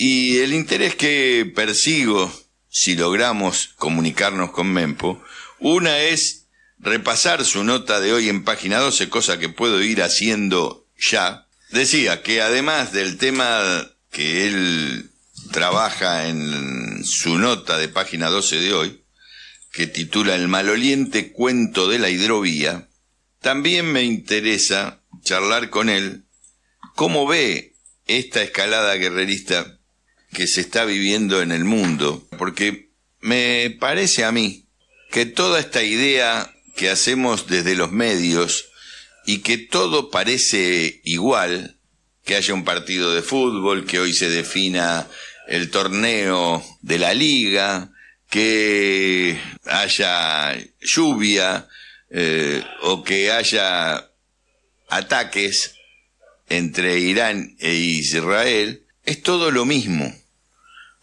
Y el interés que persigo, si logramos comunicarnos con Mempo, una es repasar su nota de hoy en página 12, cosa que puedo ir haciendo ya. Decía que además del tema que él trabaja en su nota de página 12 de hoy, que titula El maloliente cuento de la hidrovía, también me interesa charlar con él cómo ve esta escalada guerrerista que se está viviendo en el mundo, porque me parece a mí que toda esta idea que hacemos desde los medios y que todo parece igual, que haya un partido de fútbol, que hoy se defina el torneo de la liga, que haya lluvia eh, o que haya ataques entre Irán e Israel, es todo lo mismo,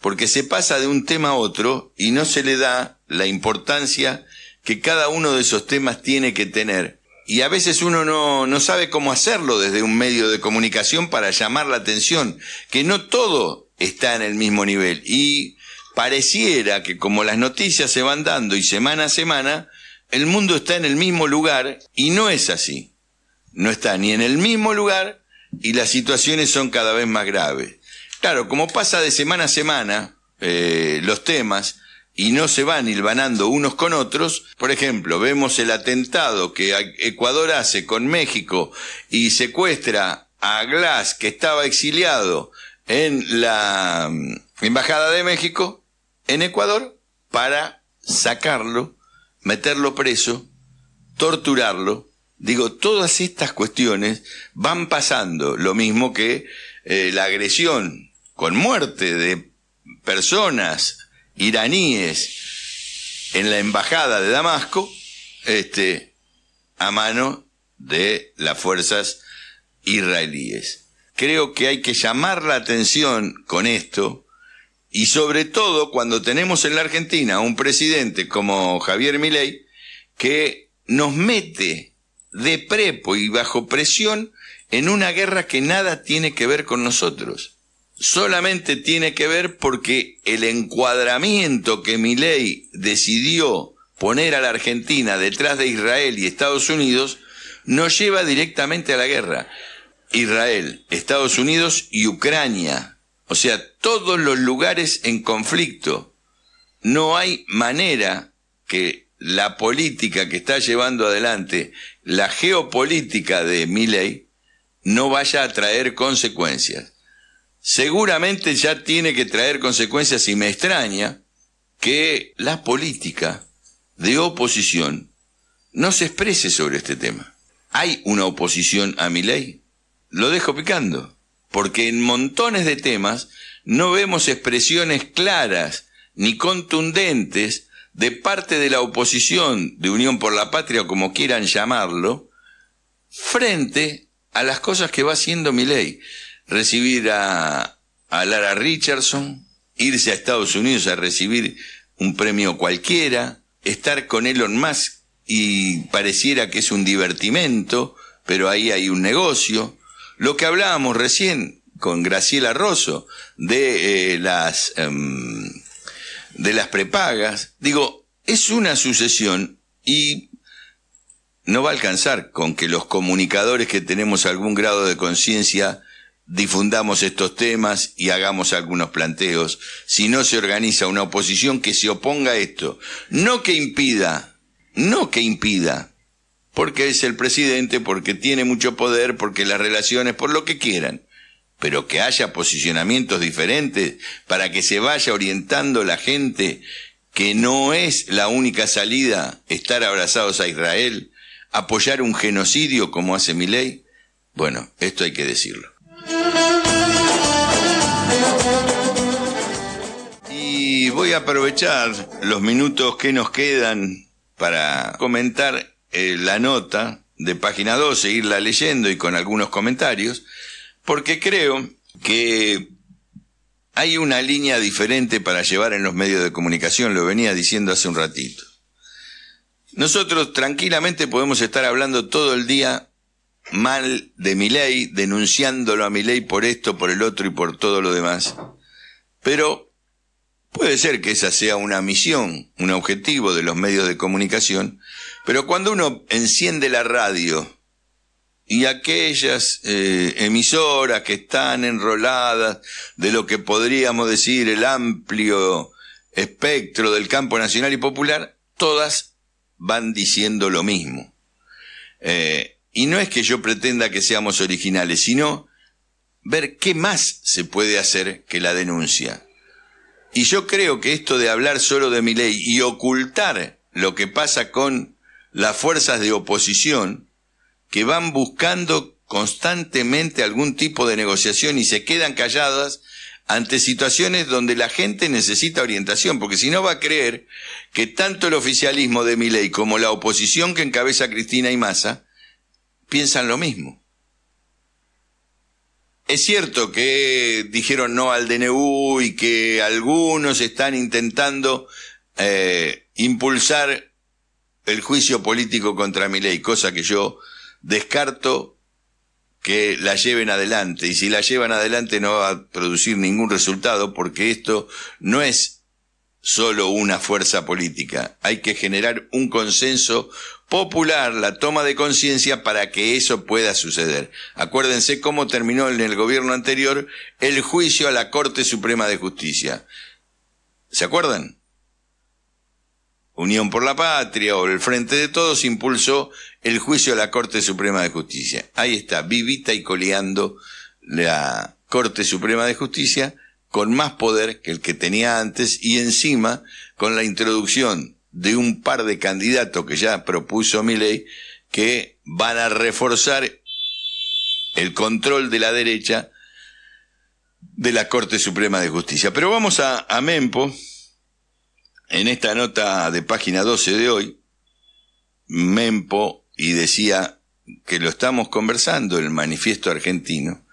porque se pasa de un tema a otro y no se le da la importancia que cada uno de esos temas tiene que tener. Y a veces uno no, no sabe cómo hacerlo desde un medio de comunicación para llamar la atención, que no todo está en el mismo nivel. Y pareciera que como las noticias se van dando y semana a semana, el mundo está en el mismo lugar y no es así. No está ni en el mismo lugar y las situaciones son cada vez más graves. Claro, como pasa de semana a semana eh, los temas y no se van hilvanando unos con otros, por ejemplo, vemos el atentado que Ecuador hace con México y secuestra a Glass, que estaba exiliado en la mm, Embajada de México, en Ecuador, para sacarlo, meterlo preso, torturarlo. Digo, todas estas cuestiones van pasando, lo mismo que eh, la agresión con muerte de personas iraníes en la embajada de Damasco, este, a mano de las fuerzas israelíes. Creo que hay que llamar la atención con esto, y sobre todo cuando tenemos en la Argentina un presidente como Javier Milei que nos mete de prepo y bajo presión en una guerra que nada tiene que ver con nosotros. Solamente tiene que ver porque el encuadramiento que ley decidió poner a la Argentina detrás de Israel y Estados Unidos nos lleva directamente a la guerra. Israel, Estados Unidos y Ucrania. O sea, todos los lugares en conflicto. No hay manera que la política que está llevando adelante la geopolítica de Milley no vaya a traer consecuencias. Seguramente ya tiene que traer consecuencias y me extraña que la política de oposición no se exprese sobre este tema. Hay una oposición a mi ley. Lo dejo picando, porque en montones de temas no vemos expresiones claras ni contundentes de parte de la oposición de Unión por la Patria, como quieran llamarlo, frente a las cosas que va haciendo mi ley. Recibir a, Lara Richardson, irse a Estados Unidos a recibir un premio cualquiera, estar con Elon Musk y pareciera que es un divertimento, pero ahí hay un negocio. Lo que hablábamos recién con Graciela Rosso de eh, las em, de las prepagas, digo, es una sucesión y no va a alcanzar con que los comunicadores que tenemos algún grado de conciencia difundamos estos temas y hagamos algunos planteos, si no se organiza una oposición que se oponga a esto, no que impida, no que impida, porque es el presidente, porque tiene mucho poder, porque las relaciones, por lo que quieran, pero que haya posicionamientos diferentes para que se vaya orientando la gente que no es la única salida estar abrazados a Israel, apoyar un genocidio como hace mi ley? Bueno, esto hay que decirlo. Y voy a aprovechar los minutos que nos quedan para comentar eh, la nota de página 2, seguirla leyendo y con algunos comentarios, porque creo que hay una línea diferente para llevar en los medios de comunicación, lo venía diciendo hace un ratito. Nosotros tranquilamente podemos estar hablando todo el día mal de mi ley, denunciándolo a mi ley por esto, por el otro y por todo lo demás. Pero puede ser que esa sea una misión, un objetivo de los medios de comunicación, pero cuando uno enciende la radio y aquellas eh, emisoras que están enroladas de lo que podríamos decir el amplio espectro del campo nacional y popular, todas van diciendo lo mismo. Eh, y no es que yo pretenda que seamos originales, sino ver qué más se puede hacer que la denuncia. Y yo creo que esto de hablar solo de mi ley y ocultar lo que pasa con las fuerzas de oposición, que van buscando constantemente algún tipo de negociación y se quedan calladas ante situaciones donde la gente necesita orientación, porque si no va a creer que tanto el oficialismo de Milei como la oposición que encabeza Cristina y Massa piensan lo mismo. Es cierto que dijeron no al DNU y que algunos están intentando eh, impulsar el juicio político contra Milei, cosa que yo descarto que la lleven adelante. Y si la llevan adelante no va a producir ningún resultado porque esto no es solo una fuerza política. Hay que generar un consenso popular, la toma de conciencia para que eso pueda suceder. Acuérdense cómo terminó en el gobierno anterior el juicio a la Corte Suprema de Justicia. ¿Se acuerdan? Unión por la Patria o el Frente de Todos impulsó el juicio de la Corte Suprema de Justicia. Ahí está, vivita y coleando la Corte Suprema de Justicia con más poder que el que tenía antes y encima con la introducción de un par de candidatos que ya propuso ley que van a reforzar el control de la derecha de la Corte Suprema de Justicia. Pero vamos a, a Mempo, en esta nota de página 12 de hoy, Mempo y decía que lo estamos conversando, el manifiesto argentino,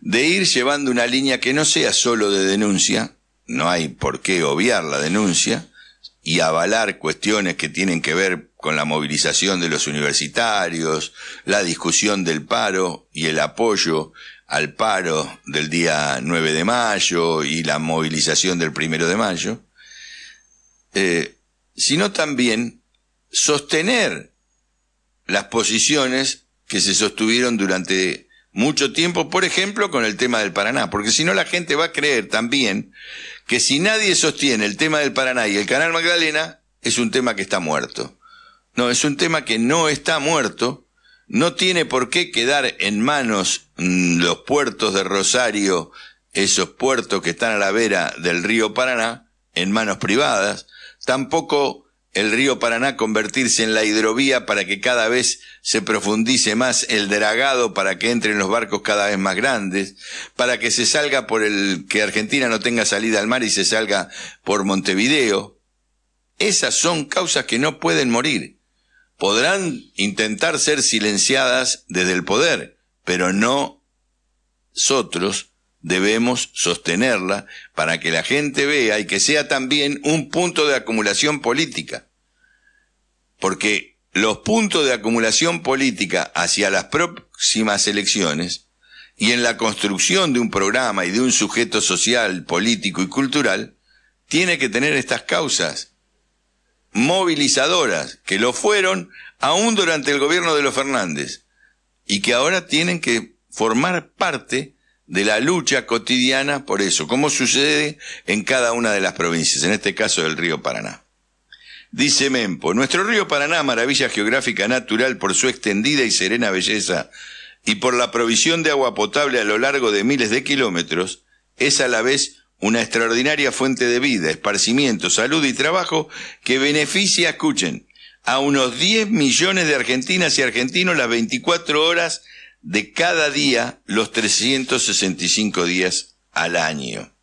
de ir llevando una línea que no sea solo de denuncia, no hay por qué obviar la denuncia, y avalar cuestiones que tienen que ver con la movilización de los universitarios, la discusión del paro y el apoyo al paro del día 9 de mayo y la movilización del primero de mayo, eh, sino también sostener las posiciones que se sostuvieron durante mucho tiempo, por ejemplo, con el tema del Paraná, porque si no la gente va a creer también que si nadie sostiene el tema del Paraná y el Canal Magdalena, es un tema que está muerto. No, es un tema que no está muerto, no tiene por qué quedar en manos mm, los puertos de Rosario, esos puertos que están a la vera del río Paraná, en manos privadas, tampoco el río Paraná convertirse en la hidrovía para que cada vez se profundice más el dragado para que entren los barcos cada vez más grandes, para que se salga por el que Argentina no tenga salida al mar y se salga por Montevideo. Esas son causas que no pueden morir. Podrán intentar ser silenciadas desde el poder, pero no nosotros debemos sostenerla para que la gente vea y que sea también un punto de acumulación política. Porque los puntos de acumulación política hacia las próximas elecciones y en la construcción de un programa y de un sujeto social, político y cultural, tiene que tener estas causas movilizadoras que lo fueron aún durante el gobierno de los Fernández y que ahora tienen que formar parte de la lucha cotidiana por eso, como sucede en cada una de las provincias, en este caso del río Paraná. Dice Mempo, nuestro río Paraná, maravilla geográfica natural por su extendida y serena belleza y por la provisión de agua potable a lo largo de miles de kilómetros, es a la vez una extraordinaria fuente de vida, esparcimiento, salud y trabajo que beneficia, escuchen, a unos 10 millones de argentinas y argentinos las 24 horas de cada día los 365 días al año.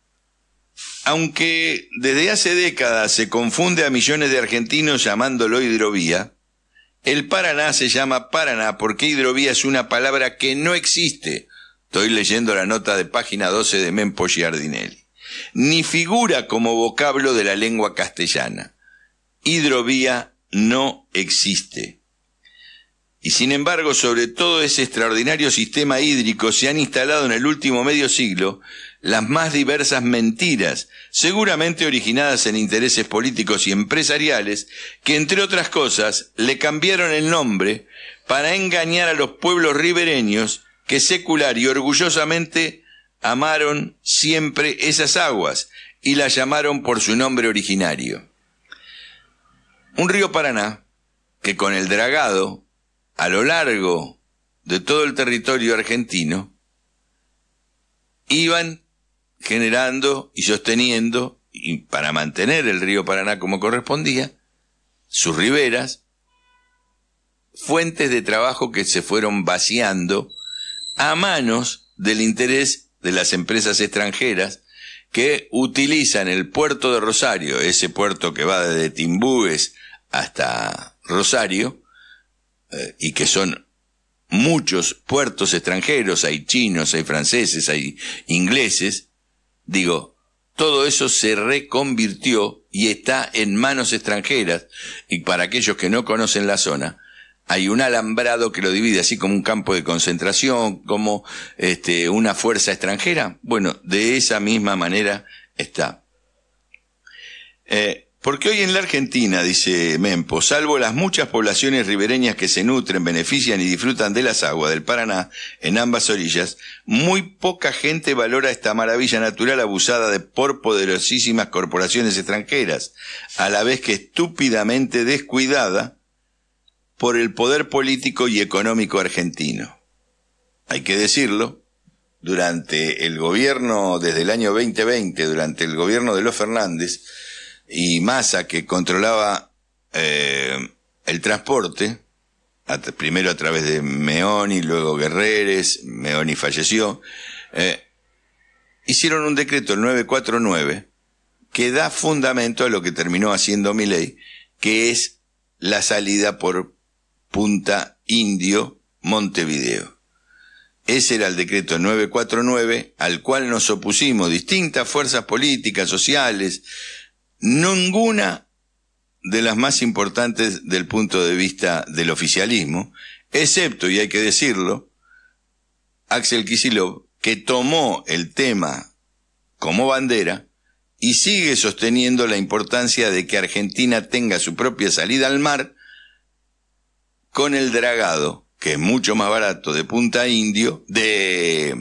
Aunque desde hace décadas se confunde a millones de argentinos llamándolo hidrovía, el Paraná se llama Paraná porque hidrovía es una palabra que no existe. Estoy leyendo la nota de página 12 de Mempo Giardinelli. Ni figura como vocablo de la lengua castellana. Hidrovía no existe. Y sin embargo, sobre todo ese extraordinario sistema hídrico se han instalado en el último medio siglo las más diversas mentiras, seguramente originadas en intereses políticos y empresariales, que entre otras cosas le cambiaron el nombre para engañar a los pueblos ribereños que secular y orgullosamente amaron siempre esas aguas y las llamaron por su nombre originario. Un río Paraná, que con el dragado a lo largo de todo el territorio argentino, iban generando y sosteniendo, y para mantener el río Paraná como correspondía, sus riberas, fuentes de trabajo que se fueron vaciando a manos del interés de las empresas extranjeras que utilizan el puerto de Rosario, ese puerto que va desde Timbúes hasta Rosario, eh, y que son muchos puertos extranjeros, hay chinos, hay franceses, hay ingleses, digo, todo eso se reconvirtió y está en manos extranjeras, y para aquellos que no conocen la zona, hay un alambrado que lo divide así como un campo de concentración, como este, una fuerza extranjera. Bueno, de esa misma manera está. Eh, porque hoy en la Argentina, dice Mempo, salvo las muchas poblaciones ribereñas que se nutren, benefician y disfrutan de las aguas del Paraná en ambas orillas, muy poca gente valora esta maravilla natural abusada de por poderosísimas corporaciones extranjeras, a la vez que estúpidamente descuidada por el poder político y económico argentino. Hay que decirlo, durante el gobierno, desde el año 2020, durante el gobierno de los Fernández, y Massa, que controlaba eh, el transporte, primero a través de Meoni, luego Guerreres, Meoni falleció, eh, hicieron un decreto, 949, que da fundamento a lo que terminó haciendo ley... que es la salida por Punta Indio, Montevideo. Ese era el decreto 949, al cual nos opusimos distintas fuerzas políticas, sociales, ninguna de las más importantes del punto de vista del oficialismo, excepto, y hay que decirlo, Axel Kisilov, que tomó el tema como bandera y sigue sosteniendo la importancia de que Argentina tenga su propia salida al mar con el dragado, que es mucho más barato de Punta Indio, de,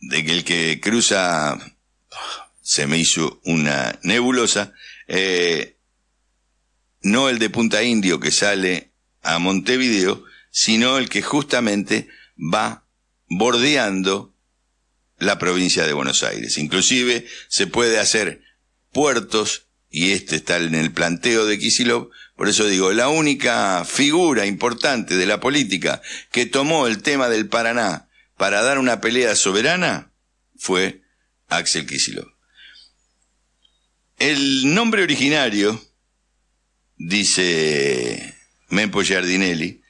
de que el que cruza se me hizo una nebulosa. Eh, no el de Punta Indio que sale a Montevideo, sino el que justamente va bordeando la provincia de Buenos Aires. Inclusive se puede hacer puertos, y este está en el planteo de Kisilov, por eso digo, la única figura importante de la política que tomó el tema del Paraná para dar una pelea soberana fue Axel Kisilov. El nombre originario, dice Mempo Giardinelli,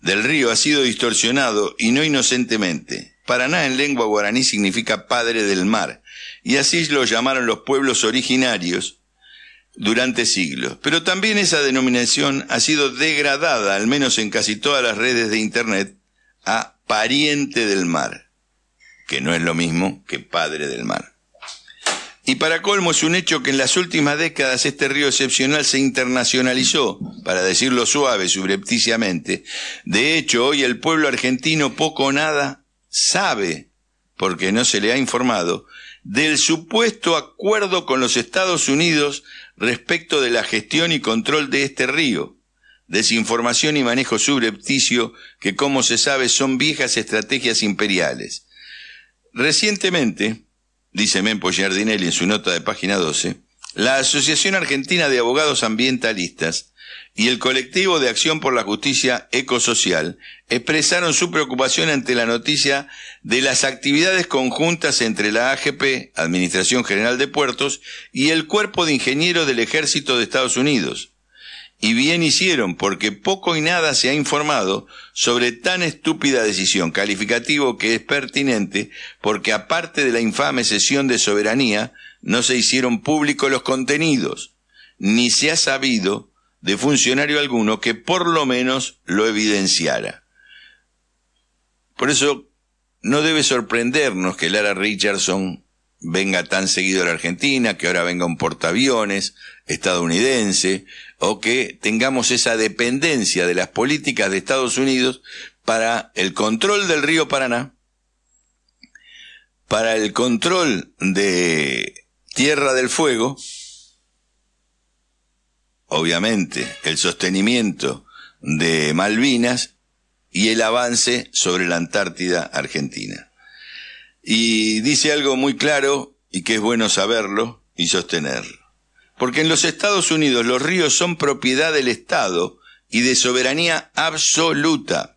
del río ha sido distorsionado y no inocentemente. Paraná en lengua guaraní significa padre del mar, y así lo llamaron los pueblos originarios durante siglos. Pero también esa denominación ha sido degradada, al menos en casi todas las redes de Internet, a pariente del mar, que no es lo mismo que padre del mar. Y para colmo es un hecho que en las últimas décadas este río excepcional se internacionalizó, para decirlo suave, subrepticiamente. De hecho, hoy el pueblo argentino poco o nada sabe, porque no se le ha informado, del supuesto acuerdo con los Estados Unidos respecto de la gestión y control de este río. Desinformación y manejo subrepticio que, como se sabe, son viejas estrategias imperiales. Recientemente, dice Mempo Giardinelli en su nota de página 12, la Asociación Argentina de Abogados Ambientalistas y el colectivo de Acción por la Justicia Ecosocial expresaron su preocupación ante la noticia de las actividades conjuntas entre la AGP, Administración General de Puertos, y el Cuerpo de Ingenieros del Ejército de Estados Unidos, y bien hicieron, porque poco y nada se ha informado sobre tan estúpida decisión, calificativo que es pertinente, porque aparte de la infame sesión de soberanía, no se hicieron públicos los contenidos, ni se ha sabido de funcionario alguno que por lo menos lo evidenciara. Por eso no debe sorprendernos que Lara Richardson venga tan seguido a la Argentina, que ahora venga un portaaviones, estadounidense o que tengamos esa dependencia de las políticas de Estados Unidos para el control del río Paraná, para el control de Tierra del Fuego, obviamente el sostenimiento de Malvinas y el avance sobre la Antártida Argentina. Y dice algo muy claro y que es bueno saberlo y sostenerlo. Porque en los Estados Unidos los ríos son propiedad del Estado y de soberanía absoluta.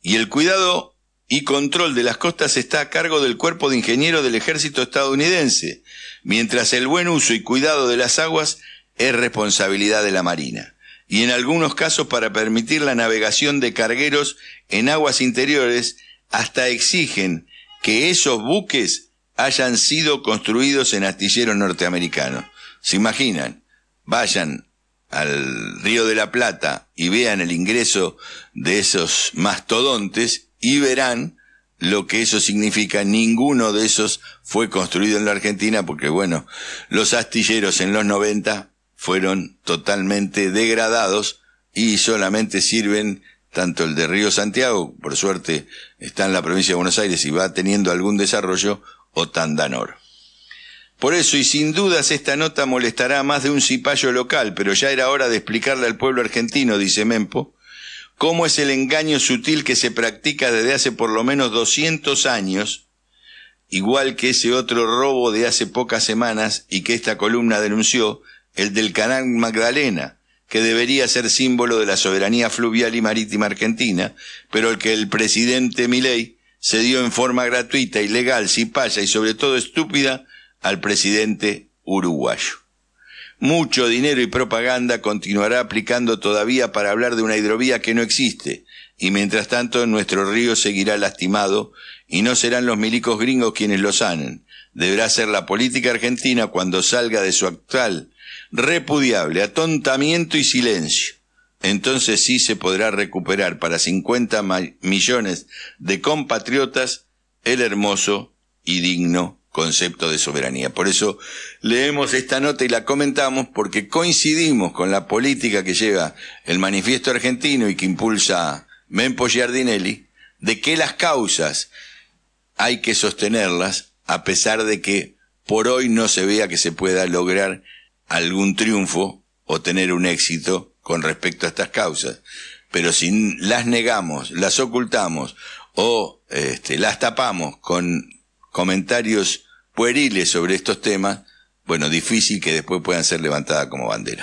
Y el cuidado y control de las costas está a cargo del cuerpo de ingenieros del ejército estadounidense, mientras el buen uso y cuidado de las aguas es responsabilidad de la Marina, y en algunos casos para permitir la navegación de cargueros en aguas interiores, hasta exigen que esos buques hayan sido construidos en astilleros norteamericanos. ¿Se imaginan? Vayan al Río de la Plata y vean el ingreso de esos mastodontes y verán lo que eso significa. Ninguno de esos fue construido en la Argentina porque, bueno, los astilleros en los 90 fueron totalmente degradados y solamente sirven tanto el de Río Santiago, por suerte está en la provincia de Buenos Aires y va teniendo algún desarrollo, o Tandanor. Por eso y sin dudas esta nota molestará a más de un cipayo local, pero ya era hora de explicarle al pueblo argentino, dice Mempo, cómo es el engaño sutil que se practica desde hace por lo menos 200 años, igual que ese otro robo de hace pocas semanas y que esta columna denunció, el del canal Magdalena, que debería ser símbolo de la soberanía fluvial y marítima argentina, pero el que el presidente Milei se dio en forma gratuita, ilegal, cipaya y sobre todo estúpida al presidente uruguayo. Mucho dinero y propaganda continuará aplicando todavía para hablar de una hidrovía que no existe, y mientras tanto nuestro río seguirá lastimado, y no serán los milicos gringos quienes lo sanen. Deberá ser la política argentina cuando salga de su actual repudiable atontamiento y silencio. Entonces sí se podrá recuperar para 50 millones de compatriotas el hermoso y digno concepto de soberanía. Por eso leemos esta nota y la comentamos porque coincidimos con la política que lleva el manifiesto argentino y que impulsa Mempo Giardinelli, de que las causas hay que sostenerlas a pesar de que por hoy no se vea que se pueda lograr algún triunfo o tener un éxito con respecto a estas causas. Pero si las negamos, las ocultamos o este, las tapamos con comentarios pueriles sobre estos temas, bueno, difícil que después puedan ser levantadas como bandera.